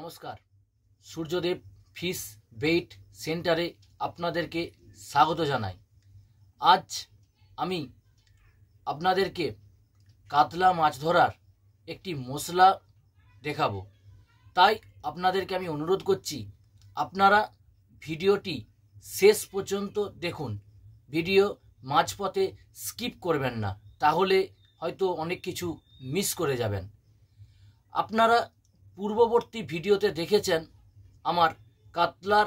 নমস্কার সূর্যদেব ফিস বেইট সেন্টারে আপনাদেরকে স্বাগত জানাই আজ আমি আপনাদেরকে কাতলা মাছ ধরার একটি মশলা দেখাব তাই আপনাদেরকে আমি অনুরোধ করছি আপনারা ভিডিওটি শেষ পর্যন্ত দেখুন ভিডিও মাঝপথে স্কিপ করবেন না তাহলে হয়তো অনেক কিছু মিস করে যাবেন আপনারা পূর্ববর্তী ভিডিওতে দেখেছেন আমার কাতলার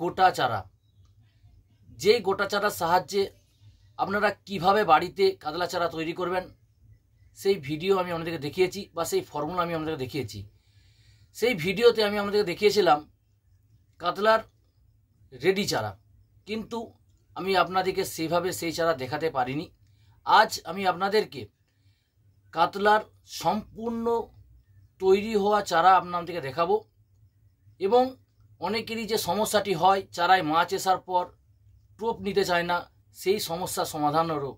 গোটা চারা যেই গোটা চারার সাহায্যে আপনারা কিভাবে বাড়িতে কাতলা চারা তৈরি করবেন সেই ভিডিও আমি আপনাদেরকে দেখিয়েছি বা সেই ফর্মুলা আমি আপনাদেরকে দেখিয়েছি সেই ভিডিওতে আমি আপনাদেরকে দেখিয়েছিলাম কাতলার রেডি চারা কিন্তু আমি আপনাদেরকে সেভাবে সেই চারা দেখাতে পারিনি আজ আমি আপনাদেরকে কাতলার সম্পূর্ণ তৈরি হওয়া চারা আপনাদেরকে দেখাবো এবং অনেকেরই যে সমস্যাটি হয় চারায় মাছ এসার পর টোপ নিতে চায় না সেই সমস্যা সমাধানেরও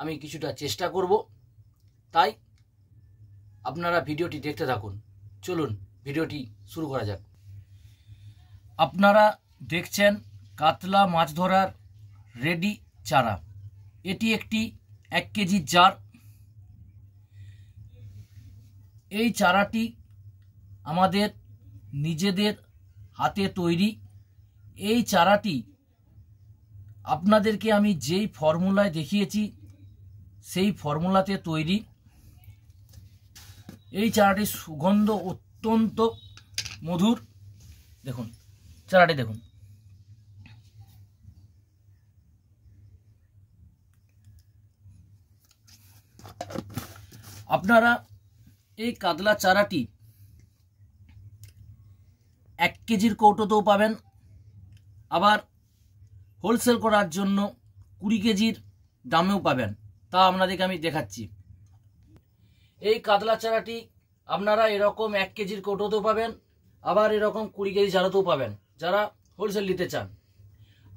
আমি কিছুটা চেষ্টা করব তাই আপনারা ভিডিওটি দেখতে থাকুন চলুন ভিডিওটি শুরু করা যাক আপনারা দেখছেন কাতলা মাছ ধরার রেডি চারা এটি একটি এক কেজি জার এই চারাটি আমাদের নিজেদের হাতে তৈরি এই চারাটি আপনাদেরকে আমি যেই ফর্মুলায় দেখিয়েছি সেই ফর্মুলাতে তৈরি এই চারাটির সুগন্ধ অত্যন্ত মধুর দেখুন চারাটি দেখুন আপনারা এই কাতলা চারাটি এক কেজির কৌটোতেও পাবেন আবার হোলসেল করার জন্য কুড়ি কেজির দামেও পাবেন তা আপনাদেরকে আমি দেখাচ্ছি এই কাতলা চারাটি আপনারা এরকম এক কেজির কৌটোতেও পাবেন আবার এরকম কুড়ি কেজি চারাতেও পাবেন যারা হোলসেল নিতে চান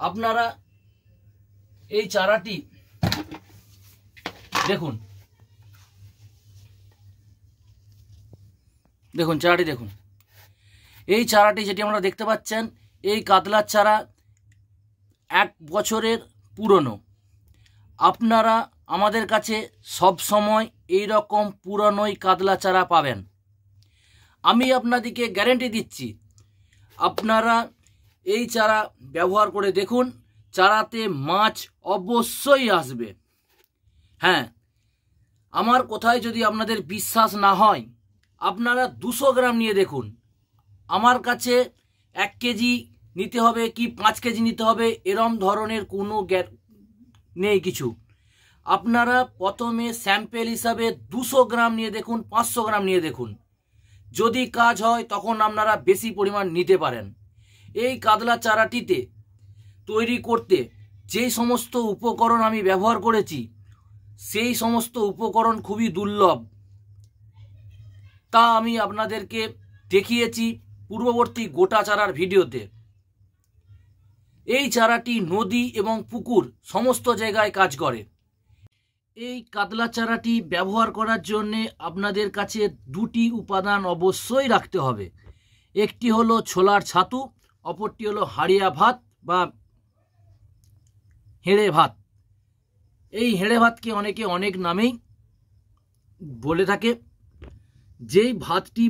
আপনারা এই চারাটি দেখুন দেখুন চারাটি দেখুন এই চারাটি যেটি আমরা দেখতে পাচ্ছেন এই কাতলার চারা এক বছরের পুরনো আপনারা আমাদের কাছে সব সময় এই রকম পুরনোই কাতলা চারা পাবেন আমি আপনাদেরকে গ্যারেন্টি দিচ্ছি আপনারা এই চারা ব্যবহার করে দেখুন চারাতে মাছ অবশ্যই আসবে হ্যাঁ আমার কোথায় যদি আপনাদের বিশ্বাস না হয় আপনারা দুশো গ্রাম নিয়ে দেখুন আমার কাছে এক কেজি নিতে হবে কি পাঁচ কেজি নিতে হবে এরম ধরনের কোনো নেই কিছু আপনারা প্রথমে স্যাম্পেল হিসাবে দুশো গ্রাম নিয়ে দেখুন পাঁচশো গ্রাম নিয়ে দেখুন যদি কাজ হয় তখন আপনারা বেশি পরিমাণ নিতে পারেন এই কাদলা চারাটিতে তৈরি করতে যেই সমস্ত উপকরণ আমি ব্যবহার করেছি সেই সমস্ত উপকরণ খুবই দুর্লভ তা আমি আপনাদেরকে দেখিয়েছি পূর্ববর্তী গোটা চারার ভিডিওতে এই চারাটি নদী এবং পুকুর সমস্ত জায়গায় কাজ করে এই কাতলা চারাটি ব্যবহার করার জন্যে আপনাদের কাছে দুটি উপাদান অবশ্যই রাখতে হবে একটি হলো ছোলার ছাতু অপরটি হলো হাড়িয়া ভাত বা হেঁড়ে ভাত এই হেঁড়ে ভাতকে অনেকে অনেক নামেই বলে থাকে যেই ভাতটি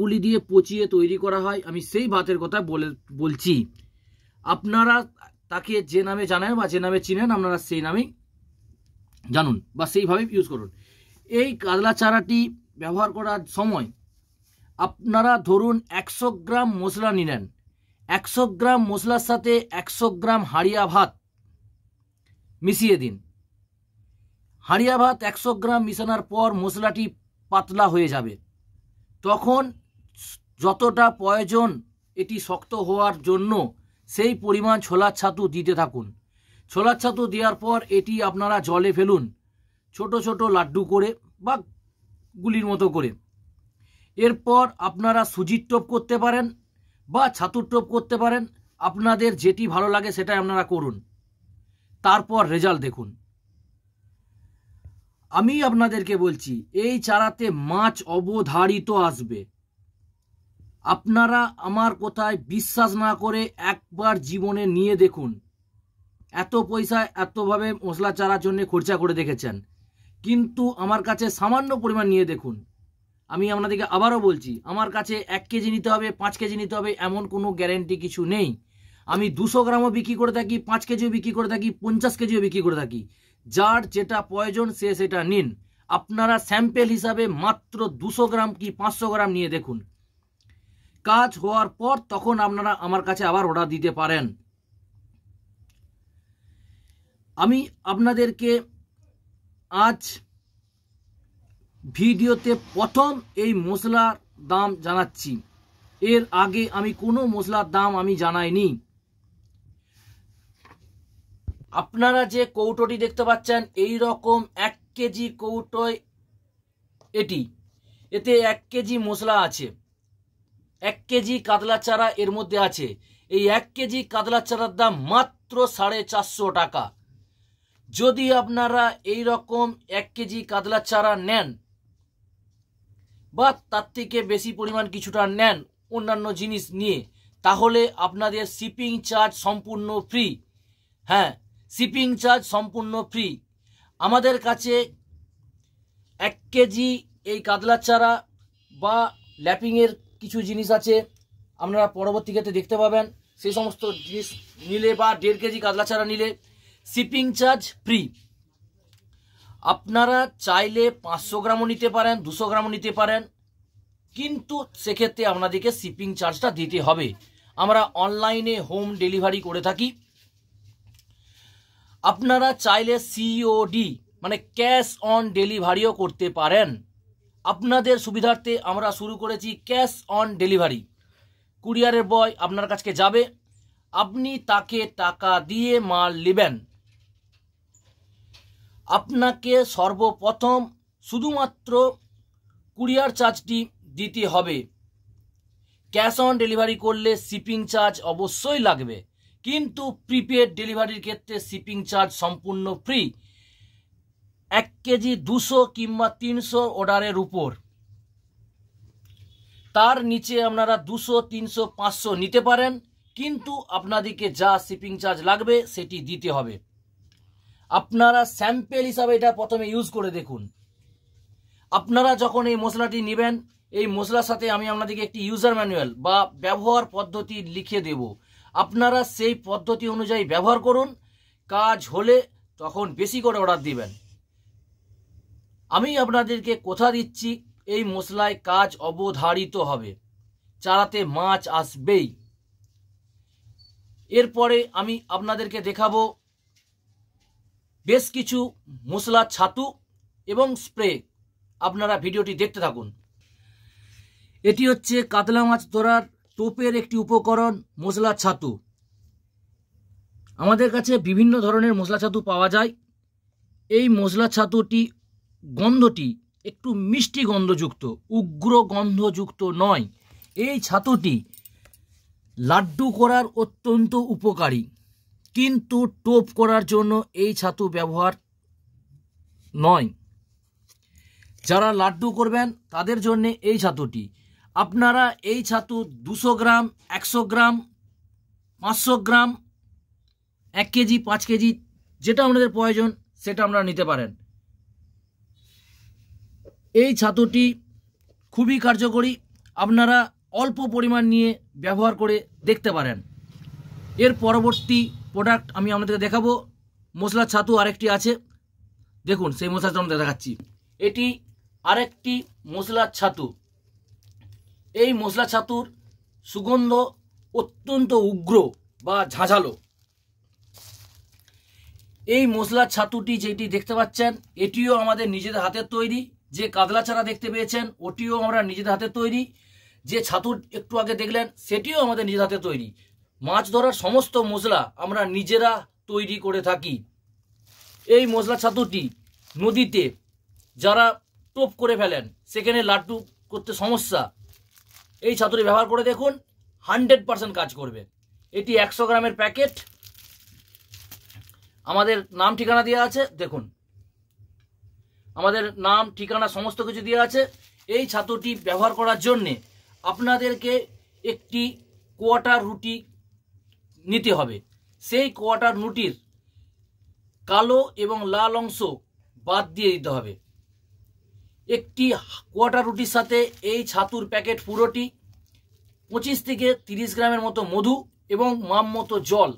গুলি দিয়ে পচিয়ে তৈরি করা হয় আমি সেই ভাতের কথা বলে বলছি আপনারা তাকে যে নামে জানেন বা যে নামে চিনেন আপনারা সেই নামেই জানুন বা সেইভাবে ইউজ করুন এই কাদলা চারাটি ব্যবহার করার সময় আপনারা ধরুন একশো গ্রাম মশলা নিলেন একশো গ্রাম মশলার সাথে একশো গ্রাম হাড়িয়া ভাত মিশিয়ে দিন হাড়িয়া ভাত একশো গ্রাম মিশানোর পর মশলাটি পাতলা হয়ে যাবে তখন যতটা প্রয়োজন এটি শক্ত হওয়ার জন্য সেই পরিমাণ ছোলার ছাতু দিতে থাকুন ছোলার ছাতু দেওয়ার পর এটি আপনারা জলে ফেলুন ছোট ছোট লাড্ডু করে বা গুলির মতো করে এরপর আপনারা সুজির টোপ করতে পারেন বা ছাতুর টোপ করতে পারেন আপনাদের যেটি ভালো লাগে সেটাই আপনারা করুন তারপর রেজাল্ট দেখুন আমি আপনাদেরকে বলছি এই চারাতে মাছ অবধারিত আসবে আপনারা আমার কথায় বিশ্বাস না করে একবার জীবনে নিয়ে দেখুন এত পয়সা এতভাবে মশলা চারার জন্য খরচা করে দেখেছেন কিন্তু আমার কাছে সামান্য পরিমাণ নিয়ে দেখুন আমি আপনাদেরকে আবারও বলছি আমার কাছে এক কেজি নিতে হবে পাঁচ কেজি নিতে হবে এমন কোনো গ্যারেন্টি কিছু নেই আমি দুশো গ্রামও বিক্রি করে থাকি পাঁচ কেজিও বিক্রি করে থাকি পঞ্চাশ কেজিও বিক্রি করে থাকি যার যেটা প্রয়োজন সে সেটা নিন আপনারা স্যাম্পেল হিসাবে মাত্র দুশো গ্রাম কি পাঁচশো গ্রাম নিয়ে দেখুন কাজ হওয়ার পর তখন আপনারা আমার কাছে আবার অর্ডার দিতে পারেন আমি আপনাদেরকে আজ ভিডিওতে প্রথম এই মশলার দাম জানাচ্ছি এর আগে আমি কোনো মশলার দাম আমি জানাইনি আপনারা যে কৌটোটি দেখতে পাচ্ছেন এই রকম এক কেজি কৌটোয় এটি এতে এক কেজি মশলা আছে এক কেজি কাতলা চারা এর মধ্যে আছে এই এক কেজি কাতলা চারার দাম মাত্র সাড়ে চারশো টাকা যদি আপনারা এই রকম এক কেজি কাতলা চারা নেন বা তার থেকে বেশি পরিমাণ কিছুটা নেন অন্যান্য জিনিস নিয়ে তাহলে আপনাদের শিপিং চার্জ সম্পূর্ণ ফ্রি হ্যাঁ শিপিং চার্জ সম্পূর্ণ ফ্রি আমাদের কাছে এক কেজি এই কাতলার চারা বা ল্যাপিংয়ের কিছু জিনিস আছে আপনারা পরবর্তী ক্ষেত্রে দেখতে পাবেন সেই সমস্ত জিনিস নিলে বা দেড় কেজি কাতলা চারা নিলে শিপিং চার্জ ফ্রি আপনারা চাইলে পাঁচশো গ্রামও নিতে পারেন দুশো গ্রামও নিতে পারেন কিন্তু সেক্ষেত্রে আপনাদেরকে শিপিং চার্জটা দিতে হবে আমরা অনলাইনে হোম ডেলিভারি করে থাকি আপনারা চাইলে সিওডি মানে ক্যাশ অন ডেলিভারিও করতে পারেন আপনাদের সুবিধার্থে আমরা শুরু করেছি ক্যাশ অন ডেলিভারি কুরিয়ারের বয় আপনার কাছকে যাবে আপনি তাকে টাকা দিয়ে মাল নেবেন আপনাকে সর্বপ্রথম শুধুমাত্র কুরিয়ার চার্জটি দিতে হবে ক্যাশ অন ডেলিভারি করলে শিপিং চার্জ অবশ্যই লাগবে কিন্তু প্রিপেড ডেলিভারির ক্ষেত্রে শিপিং চার্জ সম্পূর্ণ ফ্রি এক কেজি দুশো কিংবা তিনশো অর্ডারের উপর তার নিচে আপনারা দুশো তিনশো পাঁচশো নিতে পারেন কিন্তু আপনাদেরকে যা শিপিং চার্জ লাগবে সেটি দিতে হবে আপনারা স্যাম্পেল হিসাবে এটা প্রথমে ইউজ করে দেখুন আপনারা যখন এই মশলাটি নেবেন এই মশলার সাথে আমি আপনাদেরকে একটি ইউজার ম্যানুয়াল বা ব্যবহার পদ্ধতি লিখে দেব আপনারা সেই পদ্ধতি অনুযায়ী ব্যবহার করুন কাজ হলে তখন বেশি করে অর্ডার দিবেন আমি আপনাদেরকে কথা দিচ্ছি এই মশলায় কাজ অবধারিত হবে চারাতে মাছ আসবেই এরপরে আমি আপনাদেরকে দেখাবো বেশ কিছু মশলা ছাতু এবং স্প্রে আপনারা ভিডিওটি দেখতে থাকুন এটি হচ্ছে কাতলা মাছ ধরার টোপের একটি উপকরণ মশলা ছাতু আমাদের কাছে বিভিন্ন ধরনের মশলা ছাতু পাওয়া যায় এই মশলা ছাতুটি গন্ধটি একটু মিষ্টি গন্ধযুক্ত উগ্র গন্ধযুক্ত নয় এই ছাতুটি লাড্ডু করার অত্যন্ত উপকারী কিন্তু টোপ করার জন্য এই ছাতু ব্যবহার নয় যারা লাড্ডু করবেন তাদের জন্যে এই ছাতুটি আপনারা এই ছাতু দুশো গ্রাম একশো গ্রাম পাঁচশো গ্রাম এক কেজি পাঁচ কেজি যেটা আপনাদের প্রয়োজন সেটা আপনারা নিতে পারেন এই ছাতুটি খুবই কার্যকরী আপনারা অল্প পরিমাণ নিয়ে ব্যবহার করে দেখতে পারেন এর পরবর্তী প্রোডাক্ট আমি আপনাদেরকে দেখাবো মশলার ছাতু আরেকটি আছে দেখুন সেই মশলা ছাতু দেখাচ্ছি এটি আরেকটি মশলার ছাতু এই মশলা ছাতুর সুগন্ধ অত্যন্ত উগ্র বা ঝাঁঝালো এই মশলার ছাতুটি যেটি দেখতে পাচ্ছেন এটিও আমাদের নিজেদের হাতের তৈরি যে কাদলা চারা দেখতে পেয়েছেন ওটিও আমরা নিজেদের হাতে তৈরি যে ছাতুর একটু আগে দেখলেন সেটিও আমাদের নিজের হাতে তৈরি মাছ ধরার সমস্ত মশলা আমরা নিজেরা তৈরি করে থাকি এই মশলা ছাতুটি নদীতে যারা টোপ করে ফেলেন সেখানে লাড্ডু করতে সমস্যা এই ছাতুটি ব্যবহার করে দেখুন হান্ড্রেড পারসেন্ট কাজ করবে এটি একশো গ্রামের প্যাকেট আমাদের নাম ঠিকানা দেওয়া আছে দেখুন আমাদের নাম ঠিকানা সমস্ত কিছু দেওয়া আছে এই ছাতুটি ব্যবহার করার জন্যে আপনাদেরকে একটি কোয়াটার রুটি নিতে হবে সেই কোয়াটার রুটির কালো এবং লাল অংশ বাদ দিয়ে দিতে হবে একটি কোয়াটার রুটির সাথে এই ছাতুর প্যাকেট পুরোটি পঁচিশ থেকে তিরিশ গ্রামের মতো মধু এবং মাম মতো জল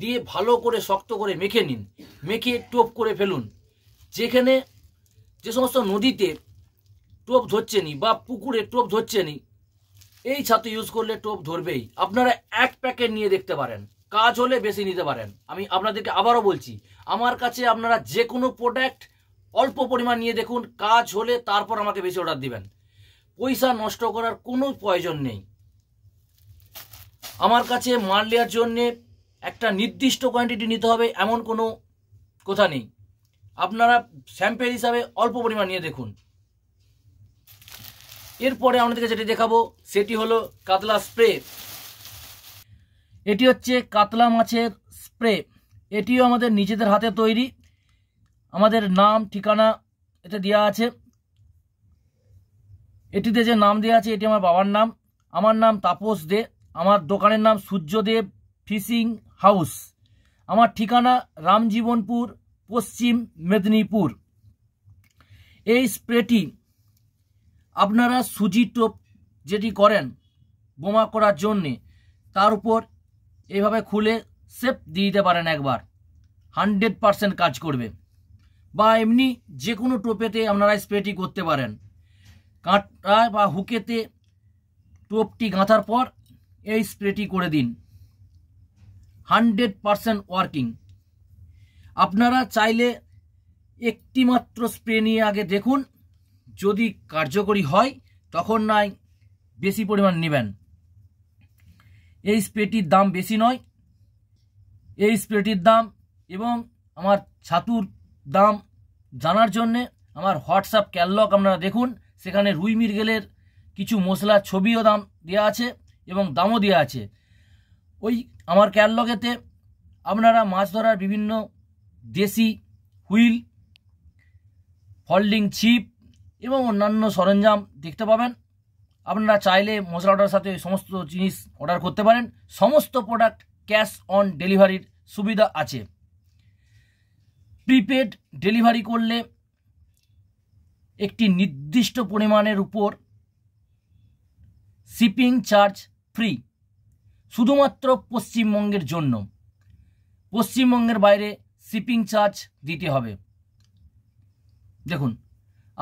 দিয়ে ভালো করে শক্ত করে মেখে নিন মেখে টোপ করে ফেলুন যেখানে যে সমস্ত নদীতে টোপ ধরছে নি বা পুকুরে টোপ ধরছে নি এই ছাতু ইউজ করলে টোপ ধরবেই আপনারা এক প্যাকেট নিয়ে দেখতে পারেন কাজ হলে বেশি নিতে পারেন আমি আপনাদেরকে আবারও বলছি আমার কাছে আপনারা যে কোনো প্রোডাক্ট অল্প পরিমাণ নিয়ে দেখুন কাজ হলে তারপর আমাকে বেশি অর্ডার দিবেন পয়সা নষ্ট করার কোনো প্রয়োজন নেই আমার কাছে মাল নেওয়ার জন্যে একটা নির্দিষ্ট কোয়ান্টিটি নিতে হবে এমন কোনো কথা নেই আপনারা স্যাম্পেল হিসাবে অল্প পরিমাণ নিয়ে দেখুন এরপরে আমাদেরকে যেটি দেখাবো সেটি হলো কাতলা স্প্রে এটি হচ্ছে কাতলা মাছের স্প্রে এটিও আমাদের নিজেদের হাতে তৈরি আমাদের নাম ঠিকানা এটা দেওয়া আছে এটিতে যে নাম দেওয়া আছে এটি আমার বাবার নাম আমার নাম তাপস দে আমার দোকানের নাম সূর্যদেব ফিশিং হাউস আমার ঠিকানা রামজীবনপুর পশ্চিম মেদিনীপুর এই স্প্রেটি আপনারা সুজি টোপ যেটি করেন বোমা করার জন্যে তার উপর এইভাবে খুলে সেফ দিয়ে দিতে পারেন একবার হান্ড্রেড পারসেন্ট কাজ করবে বা এমনি যে কোনো টোপেতে আপনারা স্প্রেটি করতে পারেন কাঁটা বা হুকেতে টোপটি গাঁথার পর এই স্প্রেটি করে দিন হান্ড্রেড পারসেন্ট ওয়ার্কিং আপনারা চাইলে একটি মাত্র স্প্রে নিয়ে আগে দেখুন যদি কার্যকরী হয় তখন নাই বেশি পরিমাণ নেবেন এই স্প্রেটির দাম বেশি নয় এই স্প্রেটির দাম এবং আমার ছাতুর দাম জানার জন্যে আমার হোয়াটসঅ্যাপ ক্যাললগ আপনারা দেখুন সেখানে রুই মির্গেলের কিছু মশলার ছবিও দাম দেওয়া আছে এবং দামও দেওয়া আছে ওই আমার ক্যাললগেতে আপনারা মাছ ধরার বিভিন্ন দেশি হুইল ফল্ডিং ছিপ এবং অন্যান্য সরঞ্জাম দেখতে পাবেন আপনারা চাইলে মশলা অর্ডার সাথে সমস্ত জিনিস অর্ডার করতে পারেন সমস্ত প্রোডাক্ট ক্যাশ অন ডেলিভারির সুবিধা আছে প্রিপেড ডেলিভারি করলে একটি নির্দিষ্ট পরিমাণের উপর শিপিং চার্জ ফ্রি শুধুমাত্র পশ্চিমবঙ্গের জন্য পশ্চিমবঙ্গের বাইরে শিপিং চার্জ দিতে হবে দেখুন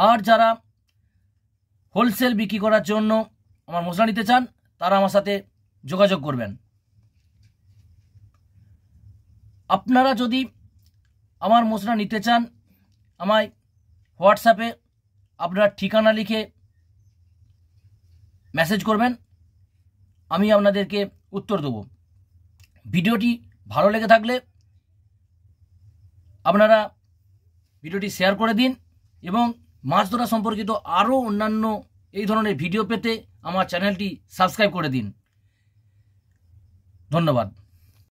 আর যারা হোলসেল বিক্রি করার জন্য আমার মশলা নিতে চান তারা আমার সাথে যোগাযোগ করবেন আপনারা যদি আমার মশলা নিতে চান আমায় হোয়াটসঅ্যাপে আপনার ঠিকানা লিখে মেসেজ করবেন আমি আপনাদেরকে উত্তর দেব ভিডিওটি ভালো লেগে থাকলে আপনারা ভিডিওটি শেয়ার করে দিন এবং মাছ ধরা সম্পর্কিত আরও অন্যান্য এই ধরনের ভিডিও পেতে আমার চ্যানেলটি সাবস্ক্রাইব করে দিন ধন্যবাদ